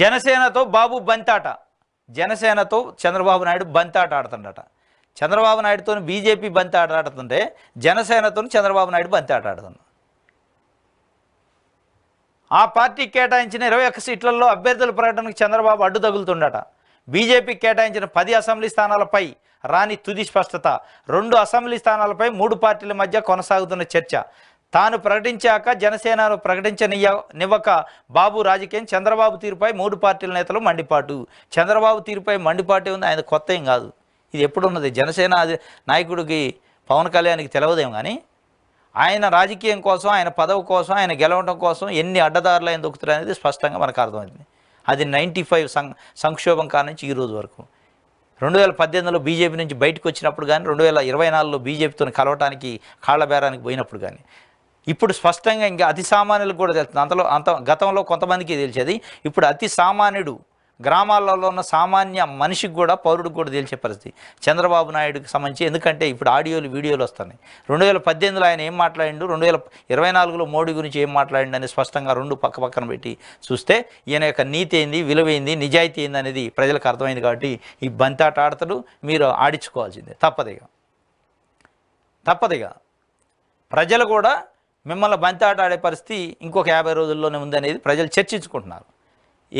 జనసేనతో బాబు బంతాట జనసేనతో చంద్రబాబు నాయుడు బంతాట ఆడుతుండట చంద్రబాబు నాయుడుతో బీజేపీ బంతి ఆట ఆడుతుంటే జనసేనతో చంద్రబాబు నాయుడు బంతి ఆట ఆడుతుంది ఆ పార్టీకి కేటాయించిన ఇరవై ఒక్క సీట్లలో అభ్యర్థుల ప్రకటనకు చంద్రబాబు అడ్డు తగులుతుండట బీజేపీకి కేటాయించిన పది అసెంబ్లీ స్థానాలపై రాని తుది స్పష్టత రెండు అసెంబ్లీ స్థానాలపై మూడు పార్టీల మధ్య కొనసాగుతున్న చర్చ తాను ప్రకటించాక జనసేనను ప్రకటించనియ్య నివ్వక బాబు రాజకీయం చంద్రబాబు తీరుపై మూడు పార్టీల నేతలు మండిపాటు చంద్రబాబు తీరుపై మండిపాటే ఉంది ఆయన కొత్త ఏం కాదు ఇది ఎప్పుడున్నది జనసేన నాయకుడికి పవన్ కళ్యాణ్కి తెలియదేం కానీ ఆయన రాజకీయం కోసం ఆయన పదవి కోసం ఆయన గెలవడం కోసం ఎన్ని అడ్డదారులు ఆయన దొక్కుతారు అనేది స్పష్టంగా మనకు అర్థమైంది అది నైంటీ ఫైవ్ సం సంక్షోభం నుంచి ఈరోజు వరకు రెండు వేల పద్దెనిమిదిలో బీజేపీ నుంచి బయటకు వచ్చినప్పుడు కానీ రెండు వేల ఇరవై నాలుగులో బీజేపీతో కలవటానికి కాళ్ళబేరానికి పోయినప్పుడు కానీ ఇప్పుడు స్పష్టంగా ఇంకా అతి సామాన్యులకు కూడా తెలుస్తుంది అంతలో అంత గతంలో కొంతమందికి తెలిసేది ఇప్పుడు అతి సామాన్యుడు గ్రామాలలో ఉన్న సామాన్య మనిషికి కూడా పౌరుడికి కూడా తెలిసే పరిస్థితి చంద్రబాబు నాయుడుకి సంబంధించి ఎందుకంటే ఇప్పుడు ఆడియోలు వీడియోలు వస్తున్నాయి రెండు వేల పద్దెనిమిదిలో ఆయన ఏం మాట్లాడిండు రెండు వేల ఇరవై నాలుగులో మోడీ గురించి ఏం మాట్లాడిండు అని స్పష్టంగా రెండు పక్క పక్కన పెట్టి చూస్తే ఈయన యొక్క నీతి ఏంది విలువైంది నిజాయితీ ఏంది అనేది ప్రజలకు అర్థమైంది కాబట్టి ఈ బంతాట ఆడతడు మీరు ఆడించుకోవాల్సిందే తప్పదిగా తప్పదిగా ప్రజలు కూడా మిమ్మల్ని బంతాట ఆడే పరిస్థితి ఇంకొక యాభై రోజుల్లోనే ఉందనేది ప్రజలు చర్చించుకుంటున్నారు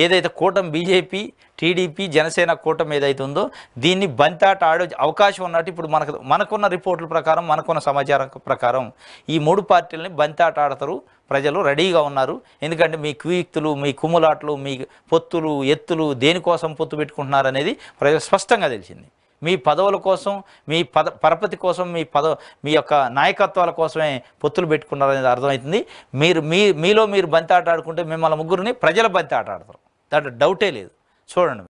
ఏదైతే కూటమి బీజేపీ టీడీపీ జనసేన కూటమి ఏదైతే ఉందో దీన్ని బంతాట ఆడే అవకాశం ఉన్నట్టు ఇప్పుడు మనకు మనకున్న రిపోర్టుల ప్రకారం మనకున్న సమాచారం ప్రకారం ఈ మూడు పార్టీలని బంతాట ఆడతారు ప్రజలు రెడీగా ఉన్నారు ఎందుకంటే మీ క్వీక్తులు మీ కుమ్ములాట్లు మీ పొత్తులు ఎత్తులు దేనికోసం పొత్తు పెట్టుకుంటున్నారు అనేది ప్రజలు స్పష్టంగా తెలిసింది మీ పదవుల కోసం మీ పద పరపతి కోసం మీ పద మీ యొక్క నాయకత్వాల కోసమే పొత్తులు అనేది అర్థమవుతుంది మీరు మీ మీలో మీరు బంతి ఆట ఆడుకుంటే మిమ్మల్ని ముగ్గురిని ప్రజల బంతి ఆట ఆడతారు దాంట్లో డౌటే లేదు చూడండి